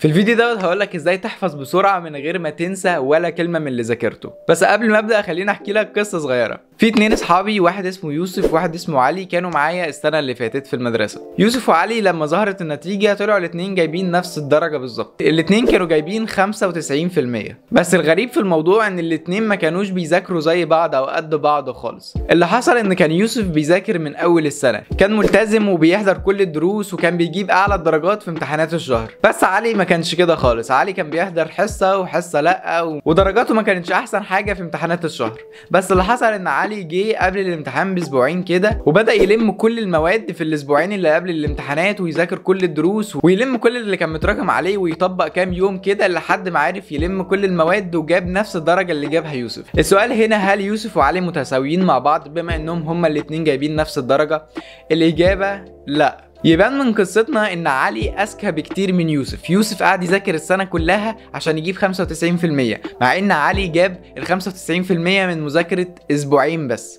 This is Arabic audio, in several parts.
في الفيديو دوت هقولك ازاي تحفظ بسرعه من غير ما تنسى ولا كلمه من اللي ذاكرته بس قبل ما ابدا خليني احكي لك قصه صغيره في اتنين اصحابي واحد اسمه يوسف وواحد اسمه علي كانوا معايا السنه اللي فاتت في المدرسه يوسف وعلي لما ظهرت النتيجه طلعوا الاتنين جايبين نفس الدرجه بالظبط الاتنين كانوا جايبين 95% بس الغريب في الموضوع ان الاتنين ما كانوش بيذاكروا زي بعض او قد بعض خالص اللي حصل ان كان يوسف بيذاكر من اول السنه كان ملتزم وبيحضر كل الدروس وكان بيجيب اعلى الدرجات في امتحانات الشهر بس علي ما كانش كده خالص علي كان بيحضر حصه وحصه لا و... ودرجاته ما كانتش احسن حاجه في امتحانات الشهر بس اللي حصل ان علي علي جه قبل الامتحان باسبوعين كده وبدا يلم كل المواد في الاسبوعين اللي قبل الامتحانات ويذاكر كل الدروس ويلم كل اللي كان متراكم عليه ويطبق كام يوم كده لحد ما عرف يلم كل المواد وجاب نفس الدرجه اللي جابها يوسف السؤال هنا هل يوسف وعلي متساويين مع بعض بما انهم هما الاثنين جايبين نفس الدرجه الاجابه لا يبان من قصتنا ان علي اذكى بكتير من يوسف يوسف قعد يذاكر السنه كلها عشان يجيب 95% مع ان علي جاب ال 95% من مذاكره اسبوعين بس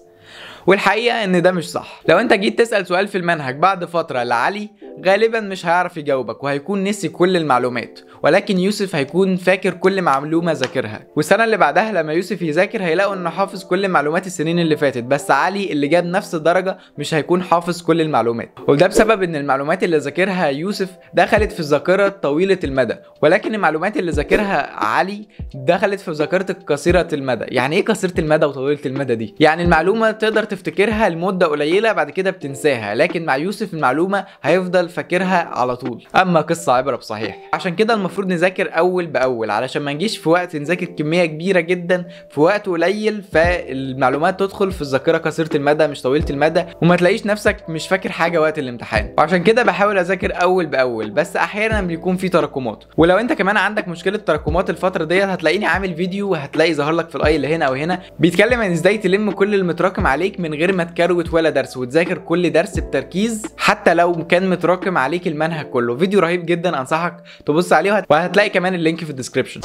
والحقيقه ان ده مش صح لو انت جيت تسال سؤال في المنهج بعد فتره لعلي غالبا مش هيعرف يجاوبك وهيكون نسي كل المعلومات ولكن يوسف هيكون فاكر كل معلومه ذاكرها والسنه اللي بعدها لما يوسف يذاكر هيلاقوا انه حافظ كل معلومات السنين اللي فاتت بس علي اللي جاب نفس الدرجه مش هيكون حافظ كل المعلومات وده بسبب ان المعلومات اللي ذاكرها يوسف دخلت في الذاكره طويله المدى ولكن المعلومات اللي ذاكرها علي دخلت في ذاكرتك قصيره المدى يعني ايه قصيره المدى وطويله المدى دي يعني المعلومه تقدر تفتكرها لمده قليله بعد كده بتنساها لكن مع يوسف المعلومه هيفضل فاكرها على طول اما قصه عبره بصحيح عشان كده المفروض نذاكر اول باول علشان ما نجيش في وقت نذاكر كميه كبيره جدا في وقت قليل فالمعلومات تدخل في الذاكره قصيره المدى مش طويله المدى وما تلاقيش نفسك مش فاكر حاجه وقت الامتحان وعشان كده بحاول اذاكر اول باول بس احيانا بيكون في تراكمات ولو انت كمان عندك مشكله تراكمات الفتره ديت هتلاقيني عامل فيديو وهتلاقي ظهر لك في الاي اللي هنا او هنا بيتكلم عن ازاي تلم كل المتراكم عليك من غير ما تكروت ولا درس وتذاكر كل درس بتركيز حتى لو كان متراكم عليك المنهج كله فيديو رهيب جدا انصحك تبص عليه وهتلاقي كمان اللينك في الديسكربشن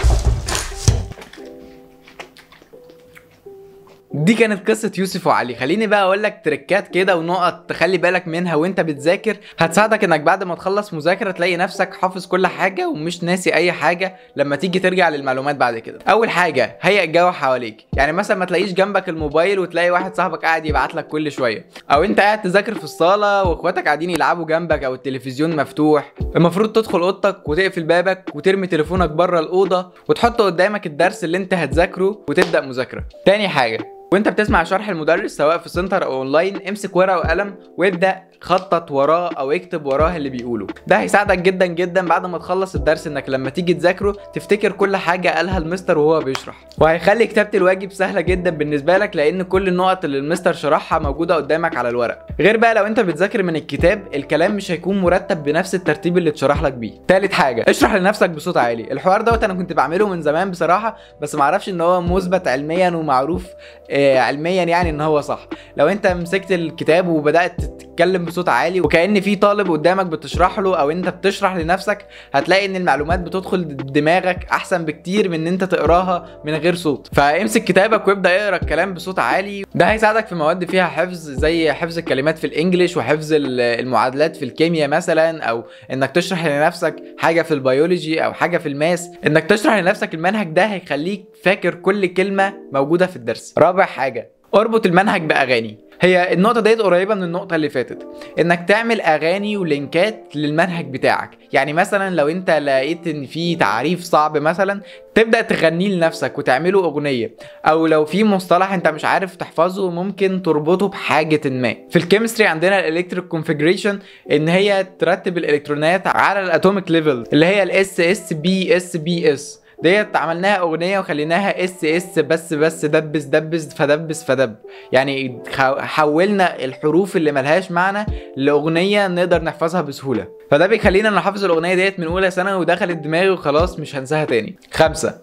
دي كانت قصة يوسف وعلي خليني بقى اقول لك تريكات كده ونقط تخلي بالك منها وانت بتذاكر هتساعدك انك بعد ما تخلص مذاكرة تلاقي نفسك حافظ كل حاجة ومش ناسي اي حاجة لما تيجي ترجع للمعلومات بعد كده اول حاجة هيئ الجو حواليك يعني مثلا ما تلاقيش جنبك الموبايل وتلاقي واحد صاحبك قاعد يبعت لك كل شوية او انت قاعد تذاكر في الصالة واخواتك قاعدين يلعبوا جنبك او التلفزيون مفتوح المفروض تدخل اوضتك وتقفل بابك وترمي تليفونك بره الاوضة وتحط قدامك الدرس اللي انت هتذاكره وتبدأ مذاكرة تاني حاجة وانت بتسمع شرح المدرس سواء في سنتر او اونلاين امسك ورقه وقلم وابدا خطط وراه او اكتب وراه اللي بيقوله ده هيساعدك جدا جدا بعد ما تخلص الدرس انك لما تيجي تذاكره تفتكر كل حاجه قالها المستر وهو بيشرح وهيخلي كتابه الواجب سهله جدا بالنسبه لك لان كل النقط اللي المستر شرحها موجوده قدامك على الورق غير بقى لو انت بتذاكر من الكتاب الكلام مش هيكون مرتب بنفس الترتيب اللي اتشرح لك بيه ثالث حاجه اشرح لنفسك بصوت عالي الحوار دوت انا كنت بعمله من زمان بصراحه بس معرفش ان هو مثبت علميا ومعروف آه، علميا يعني ان هو صح لو انت مسكت الكتاب وبدات تتكلم بصوت عالي وكان في طالب قدامك بتشرح له او انت بتشرح لنفسك هتلاقي ان المعلومات بتدخل دماغك احسن بكتير من ان انت تقراها من غير صوت فامسك كتابك وابدا اقرا الكلام بصوت عالي ده هيساعدك في مواد فيها حفظ زي حفظ الكلمات في الانجليش وحفظ المعادلات في الكيمياء مثلا او انك تشرح لنفسك حاجه في البيولوجي او حاجه في الماس انك تشرح لنفسك المنهج ده هيخليك فاكر كل كلمه موجوده في الدرس رابع حاجه اربط المنهج باغاني هي النقطه ديت قريبه من النقطه اللي فاتت انك تعمل اغاني ولينكات للمنهج بتاعك يعني مثلا لو انت لقيت ان في تعريف صعب مثلا تبدا تغنيه لنفسك وتعمله اغنيه او لو في مصطلح انت مش عارف تحفظه ممكن تربطه بحاجه ما في الكيمستري عندنا الالكتريك كونفيجريشن ان هي ترتب الالكترونات على الاتوميك ليفل اللي هي الاس اس بي اس بي اس ديت عملناها اغنيه وخليناها اس اس بس بس دبس دبس فدبس فدب يعني حولنا الحروف اللي ملهاش معنى لاغنيه نقدر نحفظها بسهوله فده بيخلينا نحافظ الاغنيه ديت من اولى سنه ودخلت دماغي وخلاص مش هنساها تاني خمسة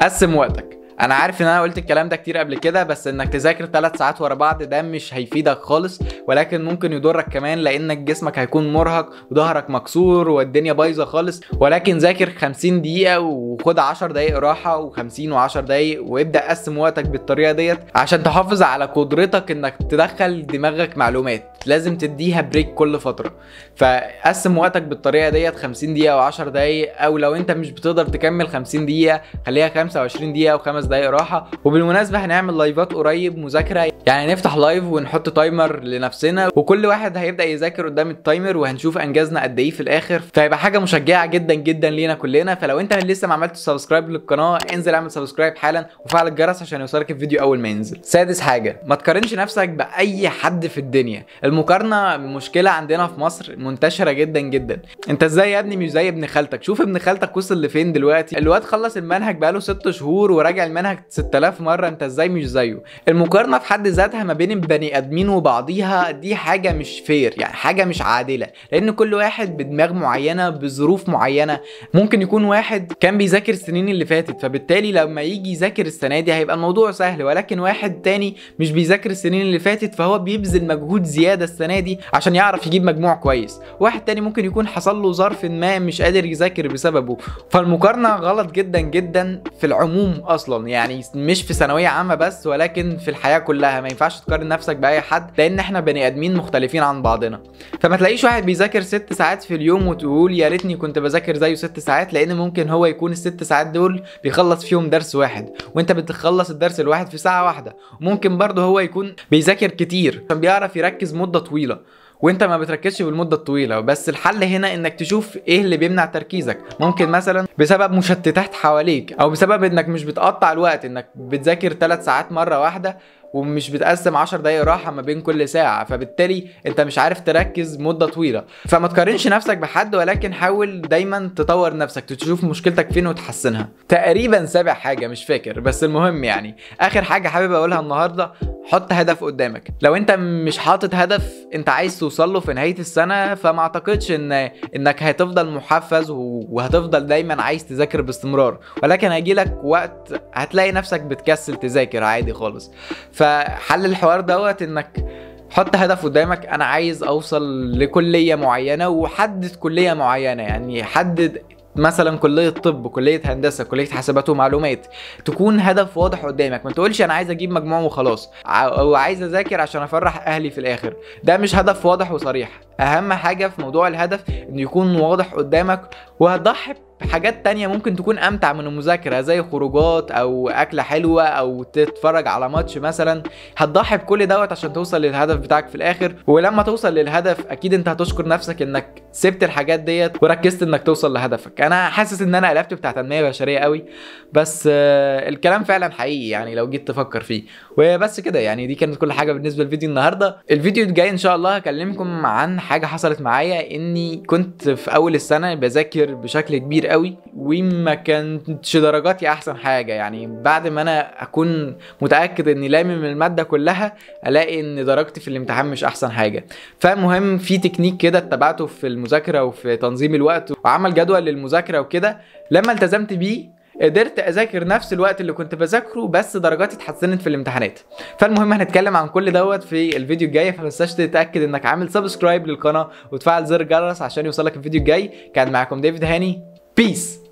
قسم وقتك انا عارف ان انا قلت الكلام ده كتير قبل كده بس انك تذاكر ثلاث ساعات ورا بعض ده مش هيفيدك خالص ولكن ممكن يضرك كمان لانك جسمك هيكون مرهق وظهرك مكسور والدنيا بايظه خالص ولكن ذاكر 50 دقيقه وخد 10 دقائق راحه و50 و10 دقائق وابدا قسم وقتك بالطريقه ديت عشان تحافظ على قدرتك انك تدخل دماغك معلومات لازم تديها بريك كل فتره فقسم وقتك بالطريقه ديت 50 دقيقه او 10 دقائق او لو انت مش بتقدر تكمل 50 دقيقه خليها 25 دقيقه 5 دقائق راحه وبالمناسبه هنعمل لايفات قريب مذاكره يعني نفتح لايف ونحط تايمر لنفسنا وكل واحد هيبدا يذاكر قدام التايمر وهنشوف انجزنا قد ايه في الاخر فهيبقى حاجه مشجعه جدا جدا لينا كلنا فلو انت لسه ما عملتش سبسكرايب للقناه انزل اعمل سبسكرايب حالا وفعل الجرس عشان يوصلك الفيديو اول ما ينزل سادس حاجه ما تقارنش نفسك باي حد في الدنيا المقارنه مشكله عندنا في مصر منتشره جدا جدا انت ازاي يا ابني مش زي ابن خالتك شوف ابن خالتك وصل لفين دلوقتي الواد خلص المنهج بقاله 6 شهور وراجع المنهج 6000 مره انت ازاي مش زيه المقارنه في حد ذاتها ما بين البني ادمين وبعضيها دي حاجه مش فير يعني حاجه مش عادله لان كل واحد بدماغ معينه بظروف معينه ممكن يكون واحد كان بيذاكر السنين اللي فاتت فبالتالي لما يجي يذاكر السنه دي هيبقى الموضوع سهل ولكن واحد تاني مش بيذاكر السنين اللي فاتت فهو بيبذل مجهود زياده زياده السنه دي عشان يعرف يجيب مجموع كويس واحد تاني ممكن يكون حصل له ظرف ما مش قادر يذاكر بسببه فالمقارنه غلط جدا جدا في العموم اصلا يعني مش في ثانويه عامه بس ولكن في الحياه كلها ما ينفعش تقارن نفسك باي حد لان احنا بني ادمين مختلفين عن بعضنا فما تلاقيش واحد بيذاكر ست ساعات في اليوم وتقول يا ريتني كنت بذاكر زيه ست ساعات لان ممكن هو يكون الست ساعات دول بيخلص فيهم درس واحد وانت بتخلص الدرس الواحد في ساعه واحده ممكن برضه هو يكون بيذاكر كتير عشان بيعرف يركز مده مده طويله وانت ما بتركزش بالمده الطويله بس الحل هنا انك تشوف ايه اللي بيمنع تركيزك ممكن مثلا بسبب مشتتات حواليك او بسبب انك مش بتقطع الوقت انك بتذاكر ثلاث ساعات مره واحده ومش بتقسم 10 دقايق راحه ما بين كل ساعه فبالتالي انت مش عارف تركز مده طويله فما تقارنش نفسك بحد ولكن حاول دايما تطور نفسك تشوف مشكلتك فين وتحسنها تقريبا سابع حاجه مش فاكر بس المهم يعني اخر حاجه حابب اقولها النهارده حط هدف قدامك لو انت مش حاطط هدف انت عايز توصل له في نهايه السنه فما اعتقدش ان انك هتفضل محفز وهتفضل دايما عايز تذاكر باستمرار ولكن هيجي لك وقت هتلاقي نفسك بتكسل تذاكر عادي خالص فحل الحوار دوت انك حط هدف قدامك انا عايز اوصل لكليه معينه وحدد كليه معينه يعني حدد مثلا كليه طب كليه هندسه كليه حاسبات ومعلومات تكون هدف واضح قدامك ما تقولش انا عايز اجيب مجموع وخلاص او عايز اذاكر عشان افرح اهلي في الاخر ده مش هدف واضح وصريح اهم حاجه في موضوع الهدف انه يكون واضح قدامك وهتضحي حاجات تانية ممكن تكون امتع من المذاكره زي خروجات او اكله حلوه او تتفرج على ماتش مثلا هتضحي بكل دوت عشان توصل للهدف بتاعك في الاخر ولما توصل للهدف اكيد انت هتشكر نفسك انك سبت الحاجات ديت وركزت انك توصل لهدفك انا حاسس ان انا قلبت بتاع تنميه بشريه قوي بس آه الكلام فعلا حقيقي يعني لو جيت تفكر فيه وبس كده يعني دي كانت كل حاجه بالنسبه للفيديو النهارده الفيديو الجاي ان شاء الله هكلمكم عن حاجه حصلت معايا اني كنت في اول السنه بذاكر بشكل كبير قوي وما كانتش درجاتي احسن حاجه يعني بعد ما انا اكون متاكد اني لامي من الماده كلها الاقي ان درجتي في الامتحان مش احسن حاجه فمهم في تكنيك كده اتبعته في المذاكره وفي تنظيم الوقت وعمل جدول للمذاكره وكده لما التزمت بيه قدرت اذاكر نفس الوقت اللي كنت بذاكره بس درجاتي اتحسنت في الامتحانات فالمهم هنتكلم عن كل دوت في الفيديو الجاي فما تنساش تتاكد انك عامل سبسكرايب للقناه وتفعل زر الجرس عشان يوصلك الفيديو الجاي كان معاكم ديفيد هاني Peace